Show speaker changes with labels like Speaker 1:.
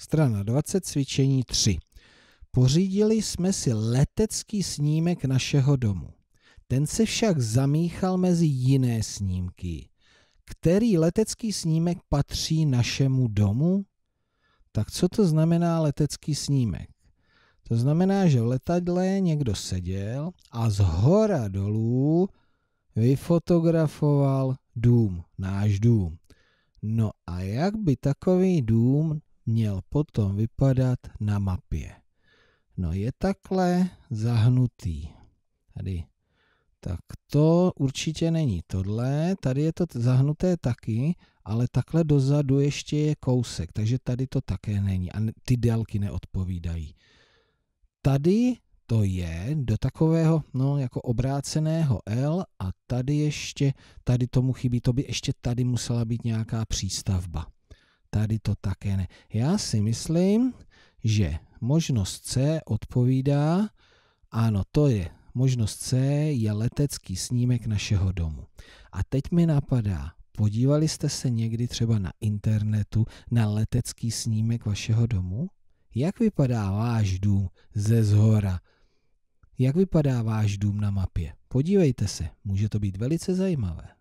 Speaker 1: Strana 20, cvičení 3. Pořídili jsme si letecký snímek našeho domu. Ten se však zamíchal mezi jiné snímky. Který letecký snímek patří našemu domu? Tak co to znamená letecký snímek? To znamená, že v letadle někdo seděl a z hora dolů vyfotografoval dům, náš dům. No a jak by takový dům měl potom vypadat na mapě. No je takhle zahnutý. Tady. Tak to určitě není tohle, tady je to zahnuté taky, ale takhle dozadu ještě je kousek, takže tady to také není a ty délky neodpovídají. Tady to je do takového, no jako obráceného L a tady ještě, tady tomu chybí, to by ještě tady musela být nějaká přístavba. Tady to také ne. Já si myslím, že možnost C odpovídá, ano, to je možnost C je letecký snímek našeho domu. A teď mi napadá, podívali jste se někdy třeba na internetu na letecký snímek vašeho domu? Jak vypadá váš dům ze zhora? Jak vypadá váš dům na mapě? Podívejte se, může to být velice zajímavé.